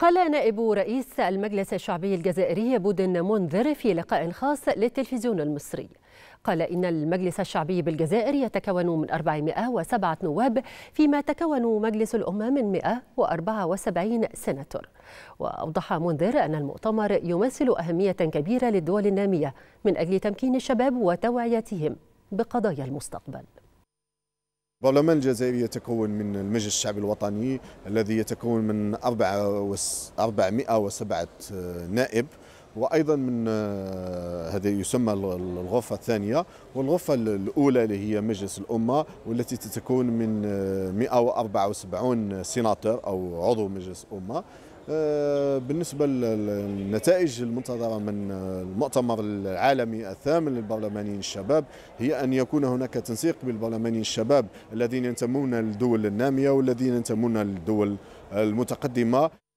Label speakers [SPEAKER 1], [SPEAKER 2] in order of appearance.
[SPEAKER 1] قال نائب رئيس المجلس الشعبي الجزائري بودن منذر في لقاء خاص للتلفزيون المصري قال إن المجلس الشعبي بالجزائر يتكون من 407 نواب فيما تكون مجلس الأمة من 174 سناتور وأوضح منذر أن المؤتمر يمثل أهمية كبيرة للدول النامية من أجل تمكين الشباب وتوعيتهم بقضايا المستقبل
[SPEAKER 2] البرلمان الجزائري يتكون من المجلس الشعبي الوطني الذي يتكون من 407 آه، نائب وايضا من آه، هذا يسمى الغرفه الثانيه والغرفه الاولى اللي هي مجلس الامه والتي تتكون من 174 آه، سيناتور او عضو مجلس امه آه، بالنسبه للنتائج المنتظره من آه، المؤتمر العالمي الثامن للبرلمانيين الشباب هي ان يكون هناك تنسيق بالبرلمانيين الشباب الذين ينتمون للدول الناميه والذين ينتمون للدول المتقدمه